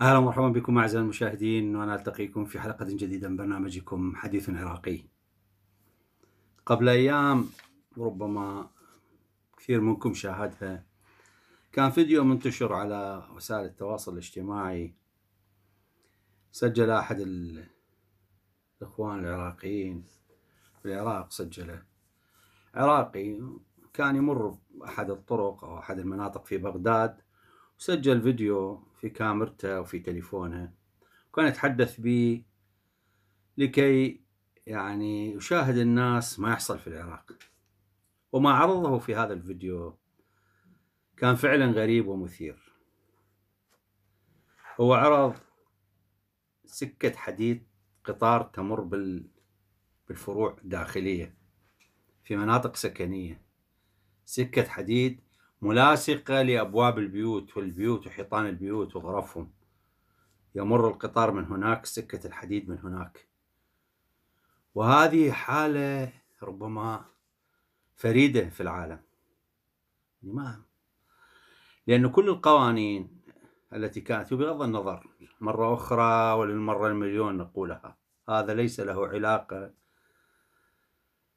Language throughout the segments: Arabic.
اهلا ومرحبا بكم اعزائي المشاهدين وانا التقيكم في حلقه جديده من برنامجكم حديث عراقي. قبل ايام ربما كثير منكم شاهدها كان فيديو منتشر على وسائل التواصل الاجتماعي سجل احد الاخوان العراقيين في العراق سجله عراقي كان يمر احد الطرق او احد المناطق في بغداد وسجل فيديو في كاميرته وفي تليفونه وكان يتحدث به لكي يعني يشاهد الناس ما يحصل في العراق وما عرضه في هذا الفيديو كان فعلا غريب ومثير هو عرض سكة حديد قطار تمر بال بالفروع الداخلية في مناطق سكنية سكة حديد ملاصقة لأبواب البيوت والبيوت وحيطان البيوت وغرفهم يمر القطار من هناك سكة الحديد من هناك وهذه حالة ربما فريدة في العالم يعني ما لأن كل القوانين التي كانت بغض النظر مرة أخرى وللمرة المليون نقولها هذا ليس له علاقة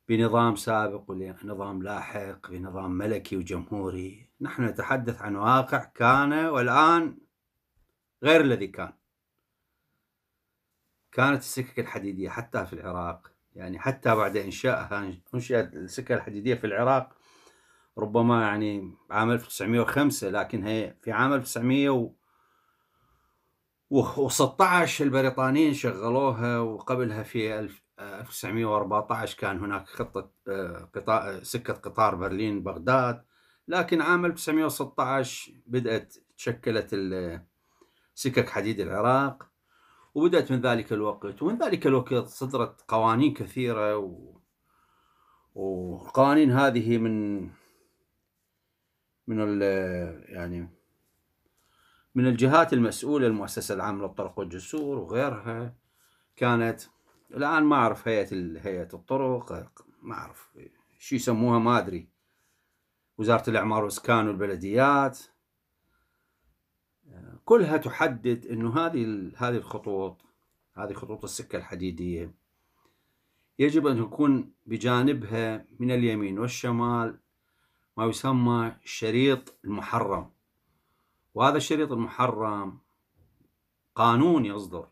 بنظام سابق ونظام لاحق بنظام ملكي وجمهوري نحن نتحدث عن واقع كان والآن غير الذي كان كانت السكك الحديدية حتى في العراق يعني حتى بعد إنشائها أنشئت السكة الحديدية في العراق ربما يعني عام 1905 لكن هي في عام 1916 البريطانيين شغلوها وقبلها في 1914 آه، كان هناك خطة آه، آه، سكة قطار برلين بغداد لكن عام 1916 بدأت تشكلت سكك حديد العراق وبدأت من ذلك الوقت ومن ذلك الوقت صدرت قوانين كثيرة وقوانين والقوانين هذه من من ال... يعني من الجهات المسؤولة المؤسسة العامة للطرق والجسور وغيرها كانت الآن ما أعرف هيئة هيئة الطرق ما أعرف شو يسموها ما أدري وزارة الإعمار والإسكان والبلديات كلها تحدد انه هذه هذه الخطوط هذه خطوط السكه الحديديه يجب ان يكون بجانبها من اليمين والشمال ما يسمى الشريط المحرم وهذا الشريط المحرم قانون يصدر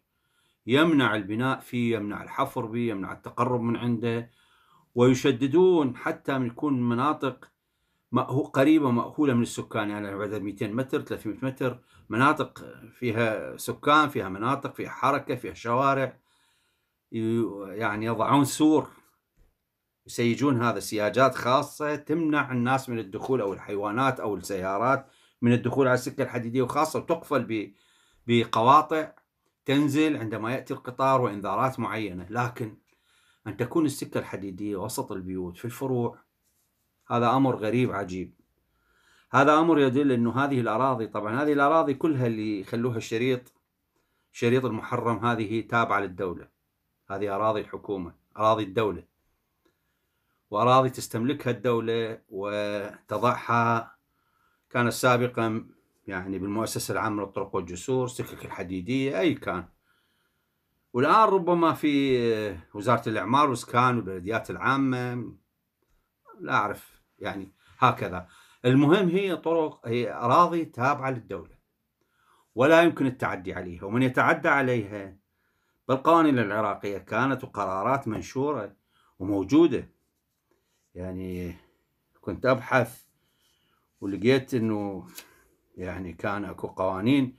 يمنع البناء فيه يمنع الحفر به يمنع التقرب من عنده ويشددون حتى من يكون مناطق مأهو قريبة مأهولة من السكان يعني بعد 200 متر 300 متر مناطق فيها سكان فيها مناطق فيها حركة فيها شوارع يعني يضعون سور يسيجون هذا سياجات خاصة تمنع الناس من الدخول أو الحيوانات أو السيارات من الدخول على السكة الحديدية وخاصة تقفل بقواطع تنزل عندما يأتي القطار وإنذارات معينة لكن أن تكون السكة الحديدية وسط البيوت في الفروع هذا أمر غريب عجيب هذا أمر يدل أنه هذه الأراضي طبعا هذه الأراضي كلها اللي خلوها الشريط شريط المحرم هذه تابعة للدولة هذه أراضي الحكومة أراضي الدولة وأراضي تستملكها الدولة وتضعها كانت سابقا يعني بالمؤسسة العامة للطرق والجسور سكك الحديدية أي كان والآن ربما في آه، وزارة الإعمار والإسكان والبلديات العامة لا أعرف يعني هكذا المهم هي طرق هي أراضي تابعة للدولة ولا يمكن التعدي عليها ومن يتعدى عليها بالقوانين العراقية كانت وقرارات منشورة وموجودة يعني كنت أبحث ولقيت أنه يعني كان اكو قوانين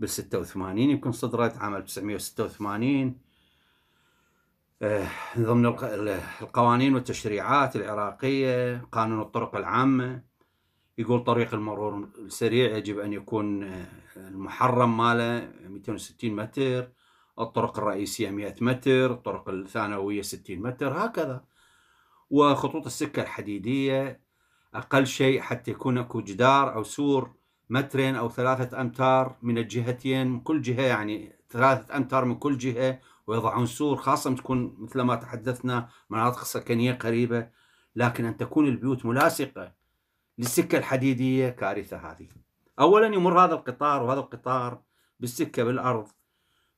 بال 86 يمكن صدرت عام 1986 آه، ضمن القوانين والتشريعات العراقية قانون الطرق العامة يقول طريق المرور السريع يجب أن يكون آه، المحرم ماله 260 متر الطرق الرئيسية 100 متر الطرق الثانوية 60 متر هكذا وخطوط السكة الحديدية أقل شيء حتى يكون أكو جدار أو سور مترين أو ثلاثة أمتار من الجهتين من كل جهة يعني ثلاثة أمتار من كل جهة ويضعون سور خاصة تكون مثل ما تحدثنا مناطق سكنية قريبة لكن أن تكون البيوت ملاصقة للسكة الحديدية كارثة هذه أولا يمر هذا القطار وهذا القطار بالسكة بالأرض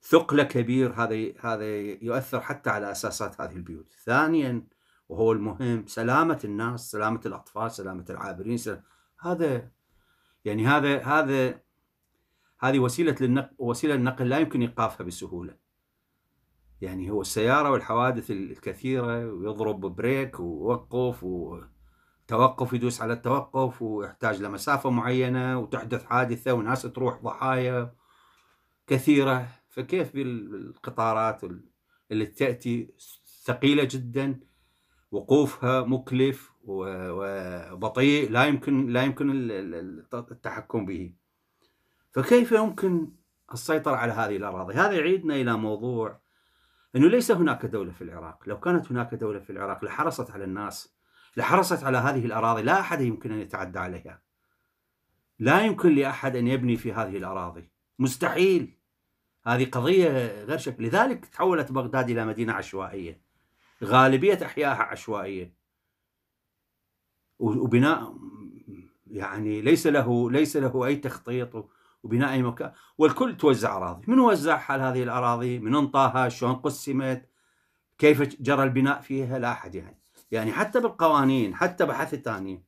ثقل كبير هذا هذا يؤثر حتى على أساسات هذه البيوت ثانيا وهو المهم سلامة الناس سلامة الأطفال سلامة العابرين سلامة هذا يعني هذا هذا هذه وسيله للنقل وسيله النقل لا يمكن ايقافها بسهوله يعني هو السياره والحوادث الكثيره ويضرب بريك ووقف وتوقف يدوس على التوقف ويحتاج لمسافه معينه وتحدث حادثه وناس تروح ضحايا كثيره فكيف بالقطارات اللي تاتي ثقيله جدا وقوفها مكلف وبطيء لا يمكن لا يمكن التحكم به فكيف يمكن السيطرة على هذه الأراضي هذا يعيدنا إلى موضوع أنه ليس هناك دولة في العراق لو كانت هناك دولة في العراق لحرصت على الناس لحرصت على هذه الأراضي لا أحد يمكن أن يتعدى عليها لا يمكن لأحد أن يبني في هذه الأراضي مستحيل هذه قضية غير شكل لذلك تحولت بغداد إلى مدينة عشوائية غالبية أحيائها عشوائية وبناء يعني ليس له ليس له أي تخطيط وبناء أي مكان والكل توزع أراضي من وزع حال هذه الأراضي من انطاها شلون قسمت كيف جرى البناء فيها لا أحد يعني يعني حتى بالقوانين حتى بحث ثاني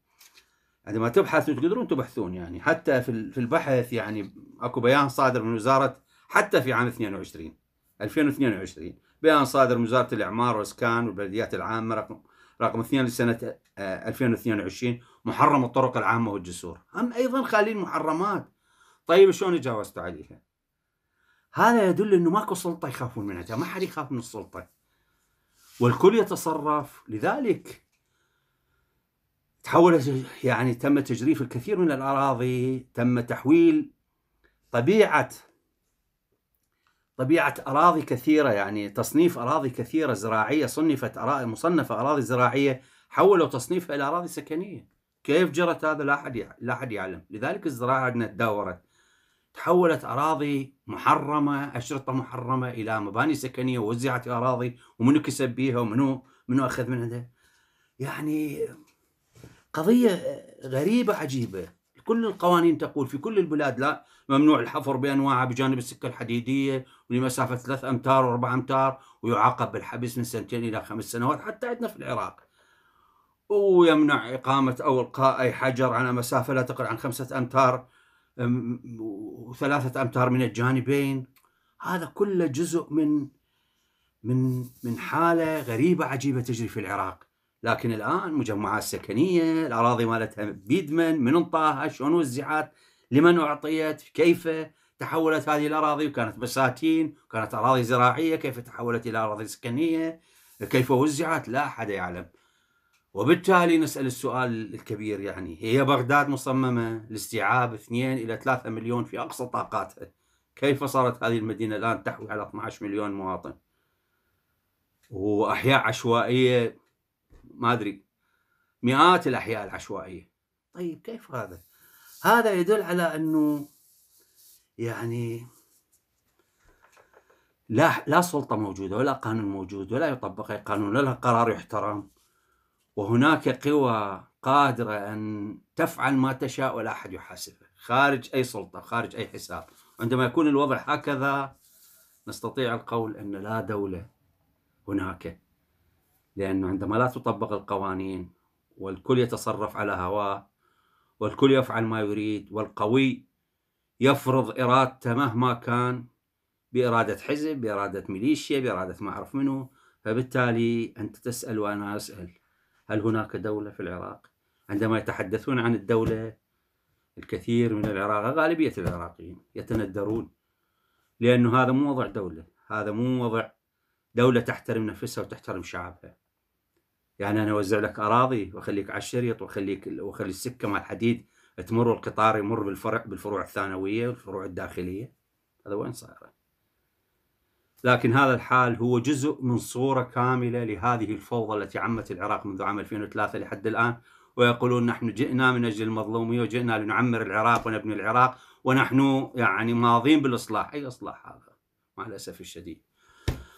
عندما يعني تبحثوا تقدرون تبحثون يعني حتى في البحث يعني اكو بيان صادر من وزاره حتى في عام 22 2022 بيان صادر من وزاره الاعمار والاسكان والبلديات العامه رقم رقم 2 لسنه 2022 آه، محرم الطرق العامه والجسور هم ايضا خالين محرمات طيب شلون تجاوزتوا عليها؟ هذا يدل انه ماكو سلطه يخافون منها، ما حد يخاف من السلطه. والكل يتصرف، لذلك تحولت يعني تم تجريف الكثير من الاراضي، تم تحويل طبيعه طبيعة أراضي كثيرة يعني تصنيف أراضي كثيرة زراعية صنفت أراضي مصنفة أراضي زراعية حولوا تصنيفها إلى أراضي سكنية كيف جرت هذا لا أحد لا أحد يعلم لذلك الزراعة عندنا تدهورت تحولت أراضي محرمة أشرطة محرمة إلى مباني سكنية ووزعت أراضي ومنو كسب بيها ومنو منو أخذ من يعني قضية غريبة عجيبة كل القوانين تقول في كل البلاد لا ممنوع الحفر بانواعها بجانب السكه الحديديه ولمسافه 3 امتار و4 امتار ويعاقب بالحبس من سنتين الى خمس سنوات حتى عندنا في العراق. ويمنع اقامه او القاء اي حجر على مسافه لا تقل عن خمسه امتار وثلاثه امتار من الجانبين. هذا كله جزء من من من حاله غريبه عجيبه تجري في العراق. لكن الان مجمعات سكنيه الاراضي مالتها بيد من من انطاها شلون وزعت لمن اعطيت كيف تحولت هذه الاراضي وكانت بساتين وكانت اراضي زراعيه كيف تحولت الى اراضي سكنيه كيف وزعت لا احد يعلم وبالتالي نسال السؤال الكبير يعني هي بغداد مصممه لاستيعاب 2 الى 3 مليون في اقصى طاقاتها كيف صارت هذه المدينه الان تحوي على 12 مليون مواطن واحياء عشوائيه ما ادري مئات الاحياء العشوائيه طيب كيف هذا هذا يدل على انه يعني لا لا سلطه موجوده ولا قانون موجود ولا يطبق اي قانون ولا قرار يحترم وهناك قوى قادره ان تفعل ما تشاء ولا احد يحاسبها خارج اي سلطه خارج اي حساب عندما يكون الوضع هكذا نستطيع القول ان لا دوله هناك لأنه عندما لا تطبق القوانين والكل يتصرف على هواه والكل يفعل ما يريد والقوي يفرض إرادته مهما كان بإرادة حزب بإرادة ميليشيا بإرادة ما أعرف منه فبالتالي أنت تسأل وأنا أسأل هل هناك دولة في العراق؟ عندما يتحدثون عن الدولة الكثير من العراق غالبية العراقيين يتندرون لأنه هذا مو وضع دولة هذا مو وضع دولة تحترم نفسها وتحترم شعبها يعني انا اوزع لك اراضي واخليك على الشريط واخليك واخلي السكه مال الحديد تمر والقطار يمر بالفرع بالفروع الثانويه والفروع الداخليه هذا وين صاير لكن هذا الحال هو جزء من صوره كامله لهذه الفوضى التي عمت العراق منذ عام 2003 لحد الان ويقولون نحن جئنا من اجل المظلوميه وجئنا لنعمر العراق ونبني العراق ونحن يعني ماضين بالاصلاح اي اصلاح هذا مع الاسف الشديد